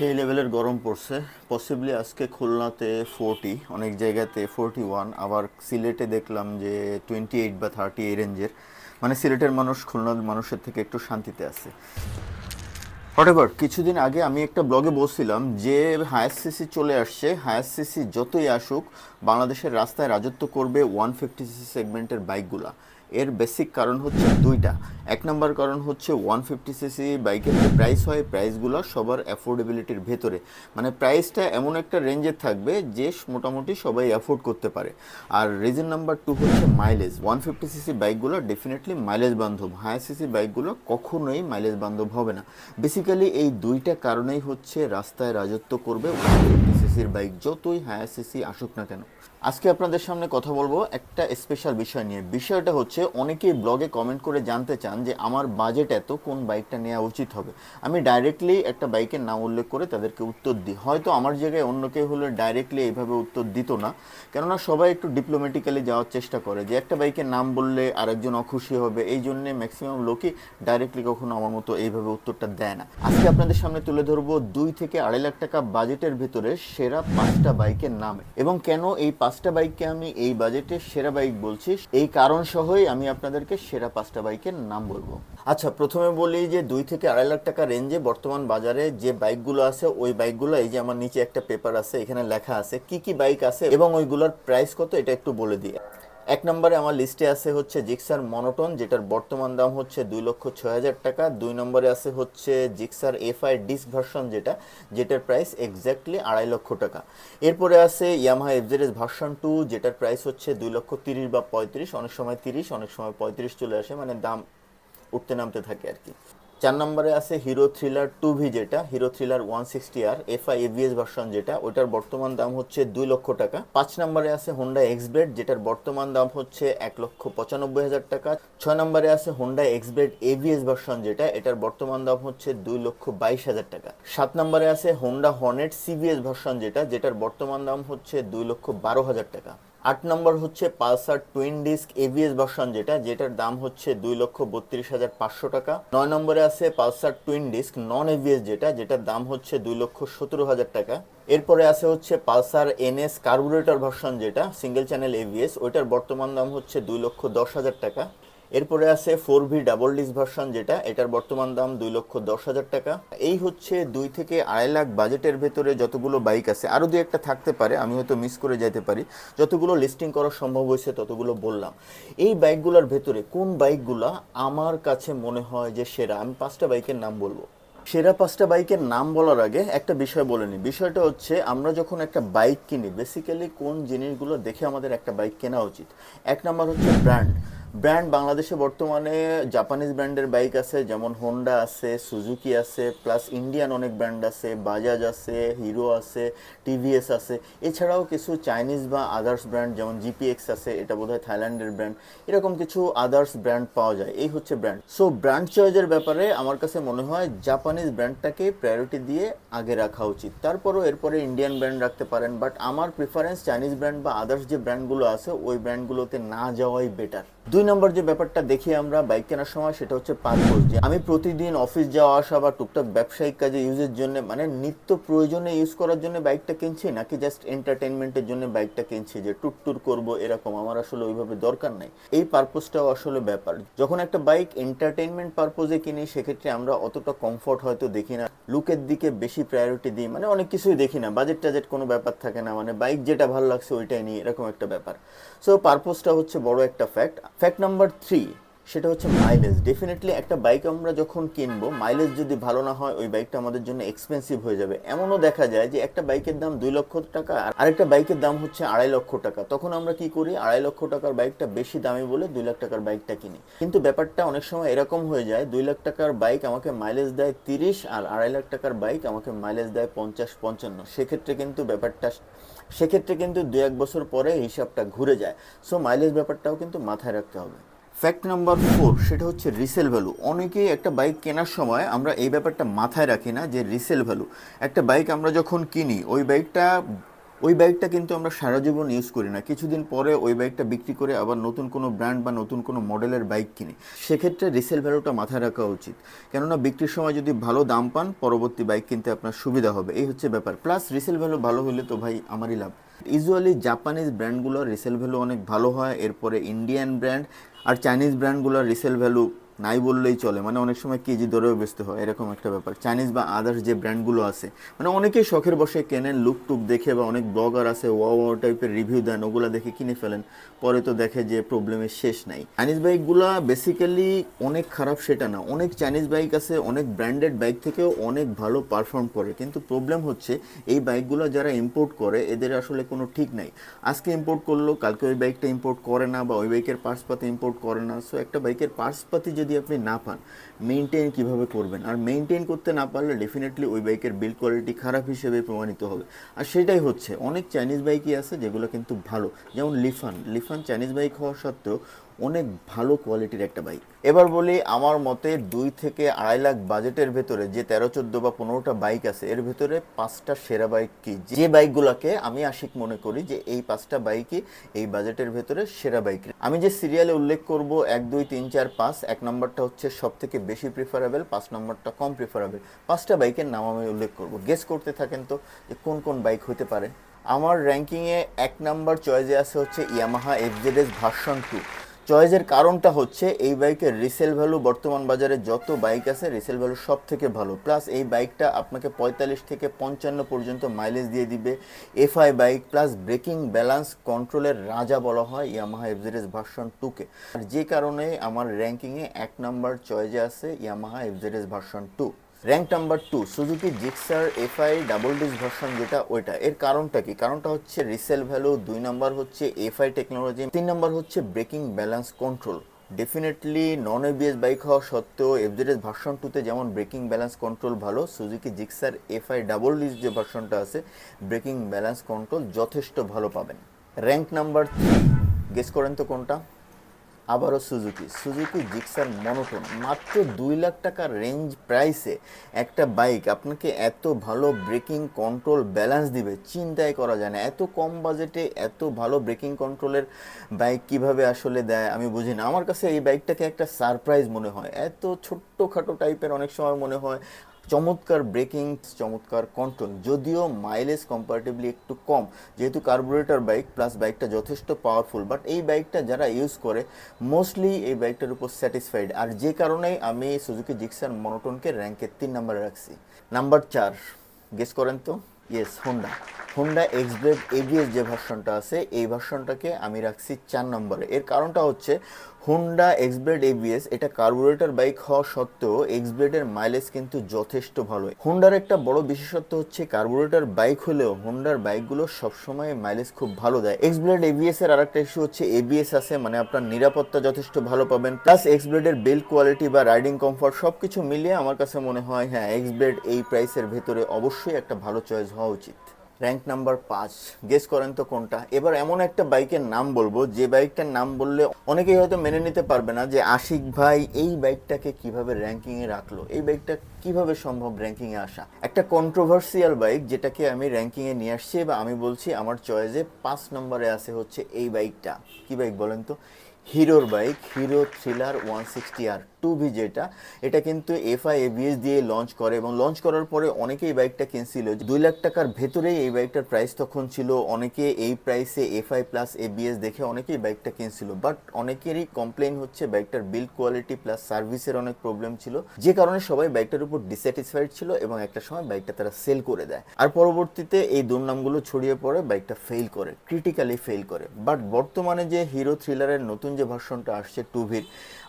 সেই লেভেলের গরম পড়ছে পসিবলি আজকে খুলনাতে ফোরটি অনেক জায়গাতে ফোরটি ওয়ান আবার সিলেটে দেখলাম যে টোয়েন্টি এইট বা থার্টি এই রেঞ্জের মানে সিলেটের মানুষ খুলনার মানুষের থেকে একটু শান্তিতে আছে হোয়াট কিছুদিন আগে আমি একটা ব্লগে বলছিলাম যে হায়ার সিসি চলে আসছে হায়ার সিসি যতই আসুক বাংলাদেশের রাস্তায় রাজত্ব করবে ওয়ান ফিফটি সিসি সেগমেন্টের বাইকগুলা এর বেসিক কারণ হচ্ছে দুইটা এক নম্বর কারণ হচ্ছে ওয়ান ফিফটি সিসি বাইকের যে প্রাইস হয় প্রাইসগুলো সবার অ্যাফোর্ডেবিলিটির ভেতরে মানে প্রাইসটা এমন একটা রেঞ্জে থাকবে যে মোটামুটি সবাই অ্যাফোর্ড করতে পারে আর রিজন নাম্বার টু হচ্ছে মাইলেজ ওয়ান ফিফটি সিসি বাইকগুলো ডেফিনেটলি মাইলেজ বান্ধব হায়ার সিসি বাইকগুলো কখনোই মাইলেজ বান্ধব হবে না বেসিক্যালি এই দুইটা কারণেই হচ্ছে রাস্তায় রাজত্ব করবে ওয়ান ফিফটি সিসির বাইক যতই হায়ার সিসি আসুক না কেন আজকে আপনাদের সামনে কথা বলবো একটা স্পেশাল বিষয় নিয়ে বিষয়টা হচ্ছে অনেকেই ব্লগে কমেন্ট করে জানতে চান যে আমার বাজেট এত কোন বাইকটা নেওয়া উচিত হবে আমি ডাইরেক্টলি একটা বাইকের নাম উল্লেখ করে তাদেরকে উত্তর দিই হয়তো আমার জায়গায় অন্য কেউ হলে ডাইরেক্টলি এইভাবে উত্তর দিত না কেননা সবাই একটু ডিপ্লোম্যাটিক্যালি যাওয়ার চেষ্টা করে যে একটা বাইকের নাম বললে আরেকজন অখুশি হবে এই জন্যে ম্যাক্সিমাম লোকই ডাইরেক্টলি কখনো আমার মতো এইভাবে উত্তরটা দেয় না আজকে আপনাদের সামনে তুলে ধরবো দুই থেকে আড়াই লাখ টাকা বাজেটের ভিতরে সে সেরা পাঁচটা বাইকের নাম এবং কেন এই পাঁচটা বাইককে আমি এই বাজেটে সেরা বাইক বলছি এই কারণ সহই আমি আপনাদেরকে সেরা পাঁচটা বাইকের নাম বলবো আচ্ছা প্রথমে বলি যে দুই থেকে আড়াই লাখ টাকা রেঞ্জে বর্তমান বাজারে যে বাইকগুলো আছে ওই বাইকগুলো এই যে আমার নিচে একটা পেপার আছে এখানে লেখা আছে কি কি বাইক আছে এবং ওইগুলোর প্রাইস কত এটা একটু বলে দিয়ে এক নম্বরে আমার লিস্টে আছে হচ্ছে জিক্সার মনোটন যেটার বর্তমান দাম হচ্ছে দুই লক্ষ ছয় হাজার টাকা দুই নম্বরে আছে হচ্ছে জিক্সার এফআই ডিস্ক ভার্সন যেটা যেটার প্রাইস এক্স্যাক্টলি আড়াই লক্ষ টাকা এরপরে আছে ইয়ামাহা এফজেরেস ভার্সন টু যেটার প্রাইস হচ্ছে দুই লক্ষ তিরিশ বা পঁয়ত্রিশ অনেক সময় তিরিশ অনেক সময় পঁয়ত্রিশ চলে আসে মানে দাম উঠতে নামতে থাকে আর কি চার নম্বরে আছে হিরো থ্রিলার টু ভি যেটা Hero thriller one sixty R FI ABS version যেটা ওটার বর্তমান দাম হচ্ছে দুই লক্ষ টাকা পাঁচ নম্বরে আছে হোন্ডা এক্সব্লেড যেটার বর্তমান দাম হচ্ছে এক লক্ষ পঁচানব্বই হাজার টাকা ছয় নম্বরে আছে হোন্ডা এক্সব্লেড এভিএস ভার্সন যেটা এটার বর্তমান দাম হচ্ছে দুই লক্ষ বাইশ হাজার টাকা সাত নম্বরে আছে হোন্ডা হর্নেট সিভিএস ভার্সন যেটা যেটার বর্তমান দাম হচ্ছে দুই লক্ষ বারো হাজার টাকা আট নম্বর হচ্ছে Pulsar twin disc ABS version যেটা যেটার দাম হচ্ছে দুই লক্ষ বত্রিশ হাজার পাঁচশো টাকা নয় নম্বরে আছে Pulsar twin disc non ABS যেটা যেটার দাম হচ্ছে দুই লক্ষ সতেরো হাজার টাকা এরপরে আছে হচ্ছে পালসার এনএস কার্বোরেটর ভার্সন যেটা সিঙ্গেল চ্যানেল এভিএস ওইটার বর্তমান দাম হচ্ছে দুই লক্ষ দশ হাজার টাকা এরপরে আছে four V double disc version যেটা এটার বর্তমান দাম দুই লক্ষ দশ হাজার টাকা এই হচ্ছে দুই থেকে আড়াই লাখ বাজেটের ভেতরে যতগুলো বাইক আছে আরও দুই একটা থাকতে পারে আমি হয়তো মিস করে যেতে পারি যতগুলো লিস্টিং করা সম্ভব হয়েছে ততগুলো বললাম এই বাইকগুলোর ভেতরে কোন বাইকগুলা আমার কাছে মনে হয় যে সেরা আমি পাঁচটা বাইকের নাম বলবো সেরা পাঁচটা বাইকের নাম বলার আগে একটা বিষয় বলে নিই বিষয়টা হচ্ছে আমরা যখন একটা বাইক কিনি বেসিক্যালি কোন জিনিসগুলো দেখে আমাদের একটা বাইক কেনা উচিত এক নম্বর হচ্ছে ব্র্যান্ড ব্র্যান্ড বাংলাদেশে বর্তমানে জাপানিজ ব্র্যান্ডের বাইক আছে যেমন হোন্ডা আছে সুজুকি আছে প্লাস ইন্ডিয়ান অনেক ব্র্যান্ড আছে বাজাজ আছে হিরো আছে টিভিএস আছে এছাড়াও কিছু চাইনিজ বা আদার্স ব্র্যান্ড যেমন জিপিএক্স আছে এটা বোধহয় থাইল্যান্ডের ব্র্যান্ড এরকম কিছু আদার্স ব্র্যান্ড পাওয়া যায় এই হচ্ছে ব্র্যান্ড সো ব্র্যান্ড চয়েজের ব্যাপারে আমার কাছে মনে হয় জাপানিজ ব্র্যান্ডটাকে প্রায়োরিটি দিয়ে আগে রাখা উচিত তারপরও এরপরে ইন্ডিয়ান ব্র্যান্ড রাখতে পারেন বাট আমার প্রিফারেন্স চাইনিজ ব্র্যান্ড বা আদার্স যে ব্র্যান্ডগুলো আছে ওই ব্র্যান্ডগুলোতে না যাওয়াই বেটার দুই নম্বর যে ব্যাপারটা দেখি আমরা বাইক কেনার সময় সেটা হচ্ছে পারপোজ যে আমি প্রতিদিন অফিস যাওয়া আসা বা টুকটাক ব্যবসায়িক কাজে ইউজের জন্য মানে নিত্য প্রয়োজনে ইউজ করার জন্য বাইকটা কিনছি নাকি জাস্ট এন্টারটেনমেন্টের জন্য বাইকটা কিনছি যে টুকটুর করবো এরকম আমার আসলে ওইভাবে দরকার নাই এই পারপোজটাও আসলে ব্যাপার যখন একটা বাইক এন্টারটেনমেন্ট পারপোজে কিনি সেক্ষেত্রে আমরা অতটা কমফর্ট হয়তো দেখি না লুকের দিকে বেশি প্রায়োরিটি দিই মানে অনেক কিছুই দেখি না বাজেট টাজেট কোনো ব্যাপার থাকে না মানে বাইক যেটা ভালো লাগছে ওইটাই নিয়ে এরকম একটা ব্যাপার সো পারপোজটা হচ্ছে বড় একটা ফ্যাক্ট ফ্যাক্ট নাম্বার থ্রি সেটা হচ্ছে মাইলেজ ডেফিনেটলি একটা বাইক আমরা যখন কিনবো মাইলেজ যদি ভালো না হয় ওই বাইকটা আমাদের জন্য এক্সপেন্সিভ হয়ে যাবে এমনও দেখা যায় যে একটা বাইকের দাম দুই লক্ষ টাকা আর আরেকটা বাইকের দাম হচ্ছে আড়াই লক্ষ টাকা তখন আমরা কি করি আড়াই লক্ষ টাকার বাইকটা বেশি দামি বলে দুই লাখ টাকার বাইকটা কিনি কিন্তু ব্যাপারটা অনেক সময় এরকম হয়ে যায় দুই লাখ টাকার বাইক আমাকে মাইলেজ দেয় তিরিশ আর আড়াই লাখ টাকার বাইক আমাকে মাইলেজ দেয় পঞ্চাশ পঞ্চান্ন সেক্ষেত্রে কিন্তু ব্যাপারটা সেক্ষেত্রে কিন্তু দু এক বছর পরে হিসাবটা ঘুরে যায় সো মাইলেজ ব্যাপারটাও কিন্তু মাথায় রাখতে হবে ফ্যাক্ট নাম্বার ফোর সেটা হচ্ছে রিসেল ভ্যালু অনেকেই একটা বাইক কেনার সময় আমরা এই ব্যাপারটা মাথায় রাখি না যে রিসেল ভ্যালু একটা বাইক আমরা যখন কিনি ওই বাইকটা ওই বাইকটা কিন্তু আমরা সারা জীবন ইউজ করি না কিছুদিন পরে ওই বাইকটা বিক্রি করে আবার নতুন কোনো ব্র্যান্ড বা নতুন কোনো মডেলের বাইক কিনি সেক্ষেত্রে রিসেল ভ্যালুটা মাথায় রাখা উচিত কেননা বিক্রির সময় যদি ভালো দাম পান পরবর্তী বাইক কিনতে আপনার সুবিধা হবে এই হচ্ছে ব্যাপার প্লাস রিসেল ভ্যালু ভালো হলে তো ভাই আমারই লাভ ইউজুয়ালি জাপানিজ ব্র্যান্ডগুলোর রিসেল ভ্যালু অনেক ভালো হয় এরপরে ইন্ডিয়ান ব্র্যান্ড আর চাইনিজ ব্র্যান্ডগুলোর রিসেল ভ্যালু নাই বললেই চলে মানে অনেক সময় কেজি দরেও বেচতে হয় এরকম একটা ব্যাপার চাইনিজ বা আদার্স যে ব্র্যান্ডগুলো আছে মানে অনেকেই শখের বসে কেনেন লুক টুক দেখে বা অনেক ব্লগার আছে ওয়া ওয়া টাইপের রিভিউ দেন ওগুলো দেখে কিনে ফেলেন পরে তো দেখে যে প্রবলেমের শেষ নাই চাইনিজ বাইকগুলো বেসিক্যালি অনেক খারাপ সেটা না অনেক চাইনিজ বাইক আছে অনেক ব্র্যান্ডেড বাইক থেকেও অনেক ভালো পারফর্ম করে কিন্তু প্রবলেম হচ্ছে এই বাইকগুলো যারা ইম্পোর্ট করে এদের আসলে কোনো ঠিক নাই আজকে ইম্পোর্ট করলো কালকে ওই বাইকটা ইম্পোর্ট করে না বা ওই বাইকের পার্সপাতি ইম্পোর্ট করে না সো একটা বাইকের পার্সপাতি যদি যদি আপনি না পান মেনটেন কিভাবে করবেন আর মেনটেন করতে না পারলে ডেফিনেটলি ওই বাইকের বিল্ড কোয়ালিটি খারাপ হিসেবে প্রমাণিত হবে আর সেটাই হচ্ছে অনেক চাইনিজ বাইকই আছে যেগুলো কিন্তু ভালো যেমন লিফান লিফান চাইনিজ বাইক হওয়া সত্ত্বেও অনেক ভালো কোয়ালিটির একটা বাইক এবার বলি আমার মতে দুই থেকে আড়াই লাখ বাজেটের ভেতরে যে তেরো চোদ্দো বা পনেরোটা বাইক আছে এর ভেতরে পাঁচটা সেরা বাইক কি যে বাইকগুলোকে আমি আশিক মনে করি যে এই পাঁচটা বাইকই এই বাজেটের ভেতরে সেরা বাইক আমি যে সিরিয়ালে উল্লেখ করব এক দুই তিন চার পাঁচ এক নম্বরটা হচ্ছে সব থেকে বেশি প্রিফারেবল পাঁচ নম্বরটা কম প্রিফারেবল পাঁচটা বাইকের নাম আমি উল্লেখ করব গেস করতে থাকেন তো যে কোন কোন বাইক হতে পারে আমার র্যাঙ্কিংয়ে এক নম্বর চয়েসে আছে হচ্ছে ইয়ামাহা এফজেডএস ভার্সন টু চয়েসের কারণটা হচ্ছে এই বাইকের রিসেল ভ্যালু বর্তমান বাজারে যত বাইক আছে রিসেল ভ্যালু সব থেকে ভালো প্লাস এই বাইকটা আপনাকে পঁয়তাল্লিশ থেকে পঞ্চান্ন পর্যন্ত মাইলেজ দিয়ে দিবে FI bike plus braking balance কন্ট্রোলের রাজা বলা হয় ইয়ামাহা এফজেরেস ভার্সন টুকে আর যে কারণে আমার র্যাঙ্কিংয়ে এক নম্বর চয়েজে আছে Yamaha FZS version two rank number two Suzuki Gixxer FI double disc version যেটা ওইটা এর কারণটা কি কারণটা হচ্ছে রিসেল ভ্যালু দুই নাম্বার হচ্ছে এফআই টেকনোলজি তিন নাম্বার হচ্ছে braking balance control definitely non ABS bike হওয়া সত্ত্বেও এফজেডএস ভার্সন টুতে যেমন ব্রেকিং ব্যালেন্স কন্ট্রোল ভালো Suzuki Gixxer FI double disc যে ভার্সনটা আছে ব্রেকিং ব্যালেন্স কন্ট্রোল যথেষ্ট ভালো পাবেন র্যাঙ্ক নাম্বার থ্রি গেস করেন তো কোনটা আবারও সুজুকি সুজুকি জিক্সার মনোটন মাত্র দুই লাখ টাকার রেঞ্জ প্রাইসে একটা বাইক আপনাকে এত ভালো ব্রেকিং কন্ট্রোল ব্যালেন্স দিবে চিন্তাই করা যায় না এত কম বাজেটে এত ভালো ব্রেকিং কন্ট্রোলের বাইক কিভাবে আসলে দেয় আমি বুঝি না আমার কাছে এই বাইকটাকে একটা সারপ্রাইজ মনে হয় এত ছোট্টখাটো টাইপের অনেক সময় মনে হয় চমৎকার ব্রেকিং চমৎকার কন্ট্রোল যদিও মাইলেজ কম্পারেটিভলি একটু কম যেহেতু কার্বোরেটর বাইক প্লাস বাইকটা যথেষ্ট পাওয়ারফুল বাট এই বাইকটা যারা ইউজ করে মোস্টলি এই বাইকটার উপর স্যাটিসফাইড আর যে কারণেই আমি সুজুকি জিক্সার মনোটনকে র্যাঙ্কের তিন নম্বরে রাখছি নাম্বার চার গেস করেন তো yes Honda Honda X blade ABS যে ভার্সনটা আছে এই ভার্সনটাকে আমি রাখছি চার নম্বরে এর কারণটা হচ্ছে হোন্ডা এক্সব্লেড এভিএস এটা কার্বোরেটর বাইক হওয়া সত্ত্বেও এক্স এক্সব্লেডের মাইলেজ কিন্তু যথেষ্ট ভালো হোন্ডার একটা বড় বিশেষত্ব হচ্ছে কার্বোরেটর বাইক হলেও হোন্ডার বাইকগুলো সবসময় মাইলেজ খুব ভালো দেয় এক্সব্লেড এভিএস এর আরেকটা ইস্যু হচ্ছে এবিএস আছে মানে আপনার নিরাপত্তা যথেষ্ট ভালো পাবেন প্লাস এক্স এক্সব্লেডের বেল্ট কোয়ালিটি বা রাইডিং কমফর্ট সবকিছু মিলিয়ে আমার কাছে মনে হয় হ্যাঁ এক্স এক্সব্লেড এই প্রাইসের ভেতরে অবশ্যই একটা ভালো চয়েস হওয়া উচিত র্যাঙ্ক নাম্বার পাঁচ গেস করেন তো কোনটা এবার এমন একটা বাইকের নাম বলবো যে বাইকটার নাম বললে অনেকেই হয়তো মেনে নিতে পারবে না যে আশিক ভাই এই বাইকটাকে কিভাবে র্যাঙ্কিংয়ে রাখলো এই বাইকটা কিভাবে সম্ভব র্যাঙ্কিং এ আসা একটা কন্ট্রোভার্সিয়াল বাইক যেটাকে আমি র্যাঙ্কিং এ নিয়ে আসছি বা আমি বলছি আমার চয়েসে পাঁচ নম্বরে আছে হচ্ছে এই বাইকটা কি বাইক বলেন তো হিরোর bike Hero thriller one sixty R two V যেটা এটা কিন্তু এফআই এবিএস দিয়ে লঞ্চ করে এবং লঞ্চ করার পরে অনেকেই বাইকটা কিনছিল দুই লাখ টাকার ভেতরেই এই বাইকটার প্রাইস তখন ছিল অনেকে এই প্রাইসে এফআই প্লাস এবিএস দেখে অনেকেই বাইকটা কিনছিল বাট অনেকেরই কমপ্লেন হচ্ছে বাইকটার বিল্ড কোয়ালিটি প্লাস সার্ভিসের অনেক প্রবলেম ছিল যে কারণে সবাই বাইকটার উপর উপর ডিস্যাটিসফাইড ছিল এবং একটা সময় বাইকটা তারা সেল করে দেয় আর পরবর্তীতে এই দুর্নামগুলো ছড়িয়ে পড়ে বাইকটা ফেল করে ক্রিটিক্যালি ফেল করে বাট বর্তমানে যে হিরো থ্রিলারের নতুন যে ভার্সনটা আসছে টুভির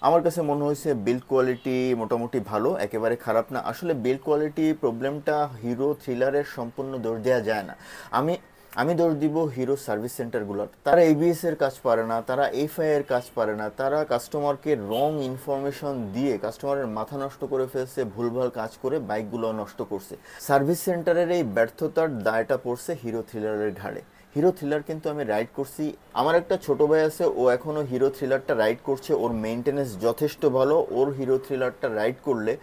আমার কাছে মনে হয়েছে বিল্ড কোয়ালিটি মোটামুটি ভালো একেবারে খারাপ না আসলে বিল্ড কোয়ালিটি প্রবলেমটা হিরো থ্রিলারের সম্পূর্ণ দোষ দেওয়া যায় না আমি আমি দৌড় দিব হিরো সার্ভিস সেন্টারগুলোর তারা এবিএস এর কাজ পারে না তারা এফআই এর কাজ পারে না তারা কাস্টমারকে রং ইনফরমেশন দিয়ে কাস্টমারের মাথা নষ্ট করে ফেলছে ভুলভাল কাজ করে বাইকগুলো নষ্ট করছে সার্ভিস সেন্টারের এই ব্যর্থতার দায়টা পড়ছে হিরো থ্রিলারের ঘাড়ে হিরো থ্রিলার কিন্তু আমি রাইড করছি আমার একটা ছোট ভাই আছে ও এখনও হিরো থ্রিলারটা রাইড করছে ওর মেনটেনেন্স যথেষ্ট ভালো ওর হিরো থ্রিলারটা রাইড করলে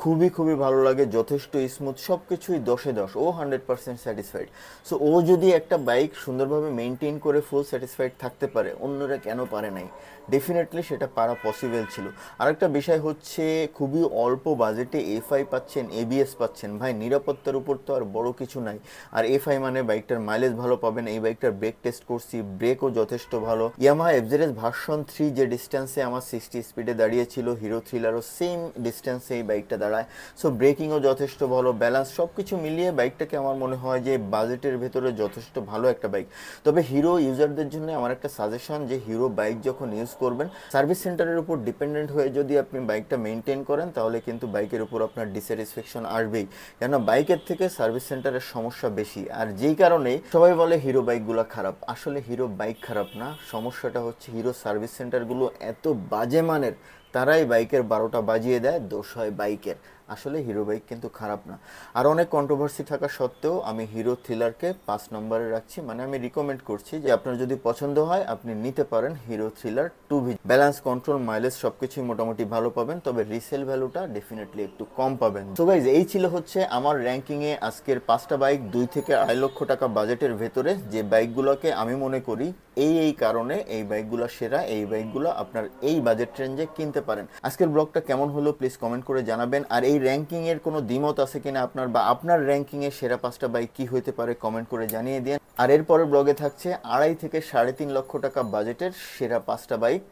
খুবই খুবই ভালো লাগে যথেষ্ট স্মুথ সব কিছুই দশে দশ ও হান্ড্রেড পার্সেন্ট স্যাটিসফাইড সো ও যদি একটা বাইক সুন্দরভাবে মেনটেন করে ফুল স্যাটিসফাইড থাকতে পারে অন্যরা কেন পারে নাই ডেফিনেটলি সেটা পারা পসিবল ছিল আরেকটা বিষয় হচ্ছে খুবই অল্প বাজেটে এফআই পাচ্ছেন এবিএস পাচ্ছেন ভাই নিরাপত্তার উপর তো আর বড় কিছু নাই আর এফআই মানে বাইকটার মাইলেজ ভালো পাবেন এই বাইকটার ব্রেক টেস্ট করছি ব্রেকও যথেষ্ট ভালো ইয়ামাহা এফজেরেস ভার্সন থ্রি যে ডিস্টেন্সে আমার সিক্সটি স্পিডে দাঁড়িয়েছিল হিরো থ্রিলারও সেম ডিস্টেন্সে এই বাইকটা দাঁড়ায় সো ব্রেকিংও যথেষ্ট ভালো ব্যালেন্স সব কিছু মিলিয়ে বাইকটাকে আমার মনে হয় যে বাজেটের ভেতরে যথেষ্ট ভালো একটা বাইক তবে হিরো ইউজারদের জন্য আমার একটা সাজেশন যে হিরো বাইক যখন ইউজ করবেন সার্ভিস সেন্টারের উপর ডিপেন্ডেন্ট হয়ে যদি আপনি বাইকটা মেনটেন করেন তাহলে কিন্তু বাইকের উপর আপনার ডিস্যাটিসফ্যাকশন আসবেই কেন বাইকের থেকে সার্ভিস সেন্টারের সমস্যা বেশি আর যেই কারণে সবাই বলে হিরো বাইকগুলো খারাপ আসলে হিরো বাইক খারাপ না সমস্যাটা হচ্ছে হিরো সার্ভিস সেন্টারগুলো এত বাজে মানের তারাই বাইকের বারোটা বাজিয়ে দেয় দোষ হয় বাইকের আসলে হিরো বাইক কিন্তু খারাপ না আর অনেক কন্ট্রোভার্সি থাকা সত্ত্বেও আমি হিরো থ্রিলারকে পাঁচ নম্বরে রাখছি মানে আমি রিকমেন্ড করছি যে আপনার যদি পছন্দ হয় আপনি নিতে পারেন Hero thriller two V balance control mileage সব কিছুই মোটামুটি ভালো পাবেন তবে রিসেল ভ্যালুটা ডেফিনেটলি একটু কম পাবেন তো গাইজ এই ছিল হচ্ছে আমার র্যাঙ্কিংয়ে আজকের পাঁচটা বাইক দুই থেকে আড়াই লক্ষ টাকা বাজেটের ভেতরে যে বাইকগুলোকে আমি মনে করি এই এই কারণে এই বাইকগুলো সেরা এই বাইকগুলো আপনার এই বাজেট রেঞ্জে কিনতে পারেন আজকের ব্লগটা কেমন হলো প্লিজ কমেন্ট করে জানাবেন আর এই র্যাঙ্কিংয়ের কোনো দ্বিমত আছে কিনা আপনার বা আপনার র্যাঙ্কিংয়ে সেরা পাঁচটা বাইক কী হইতে পারে কমেন্ট করে জানিয়ে দিন আর এরপরের ব্লগে থাকছে আড়াই থেকে সাড়ে তিন লক্ষ টাকা বাজেটের সেরা পাঁচটা বাইক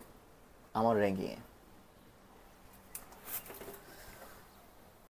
আমার র্যাঙ্কিংয়ে